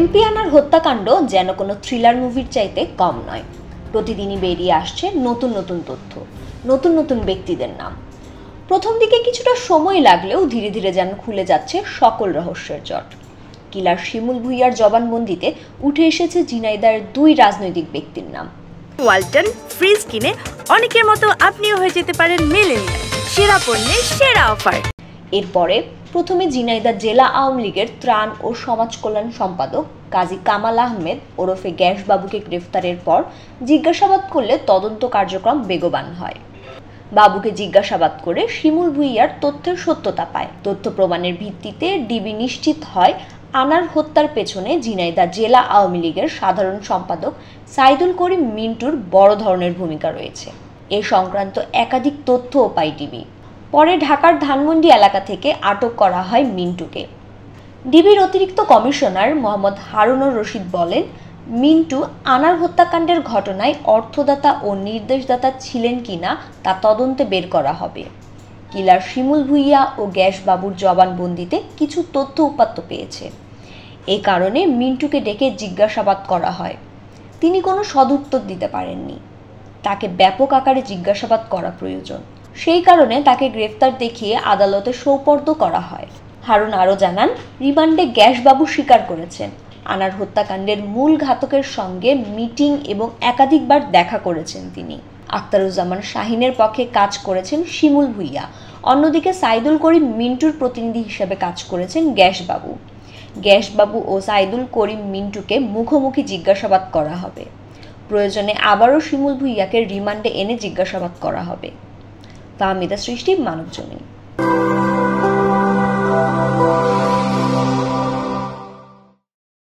MP আনার হত্যাকাণ্ড যেন কোনো থ্রিলার মুভির চাইতে কম নয় প্রতিদিনই বেরিয়ে আসছে নতুন নতুন তথ্য নতুন নতুন ব্যক্তিদের নাম প্রথম দিকে কিছুটা সময় লাগলেও ধীরে ধীরে যেন খুলে যাচ্ছে সকল রহস্যের জট কিলার শিমুল ভুইয়ার জবানবন্দিতে উঠে এসেছে জিনাইদার দুই রাজনৈতিক ব্যক্তির নাম ওয়ালটন ফ্রিজ কিনে অনেকের মতো আপনিও হয়ে যেতে পারেন মেলেন সেরা পণ্যের সেরা অফার এরপরে প্রথমে জিনাইদা জেলা আওয়ামী লীগের ত্রাণ ও সমাজ কল্যাণ সম্পাদক কাজী কামাল আহমেদ ওরফে গ্যাসবাবুকে গ্রেফতারের পর জিজ্ঞাসাবাদ করলে তদন্ত কার্যক্রম বেগবান হয় বাবুকে জিজ্ঞাসাবাদ করে শিমুল ভুইয়ার তথ্যের সত্যতা পায় তথ্য প্রমাণের ভিত্তিতে ডিবি নিশ্চিত হয় আনার হত্যার পেছনে ঝিনাইদা জেলা আওয়ামী লীগের সাধারণ সম্পাদক সাইদুল করিম মিন্টুর বড় ধরনের ভূমিকা রয়েছে এ সংক্রান্ত একাধিক তথ্যও পায় ডিবি পরে ঢাকার ধানমন্ডি এলাকা থেকে আটক করা হয় মিন্টুকে ডিবির অতিরিক্ত কমিশনার মোহাম্মদ হারুনুর রশিদ বলেন মিন্টু আনার হত্যাকাণ্ডের ঘটনায় অর্থদাতা ও নির্দেশদাতা ছিলেন কিনা তা তদন্তে বের করা হবে কিলার শিমুল ভুইয়া ও গ্যাসবাবুর জবানবন্দিতে কিছু তথ্য উপাত্ত পেয়েছে এ কারণে মিন্টুকে ডেকে জিজ্ঞাসাবাদ করা হয় তিনি কোনো সদুত্তর দিতে পারেননি তাকে ব্যাপক আকারে জিজ্ঞাসাবাদ করা প্রয়োজন সেই কারণে তাকে গ্রেফতার দেখিয়ে আদালতে সৌপর্দ করা হয় হারুন আরও জানান রিমান্ডে গ্যাসবাবু স্বীকার করেছেন আনার হত্যাকাণ্ডের মূল ঘাতকের সঙ্গে মিটিং এবং একাধিকবার দেখা করেছেন তিনি আখতারুজ্জামান শাহিনের পক্ষে কাজ করেছেন শিমুল ভুইয়া অন্যদিকে সাইদুল করিম মিন্টুর প্রতিনিধি হিসেবে কাজ করেছেন গ্যাসবাবু গ্যাসবাবু ও সাইদুল করিম মিন্টুকে মুখোমুখি জিজ্ঞাসাবাদ করা হবে প্রয়োজনে আবারও শিমুল ভুইয়াকে রিমান্ডে এনে জিজ্ঞাসাবাদ করা হবে তা মেধা সৃষ্টি মানব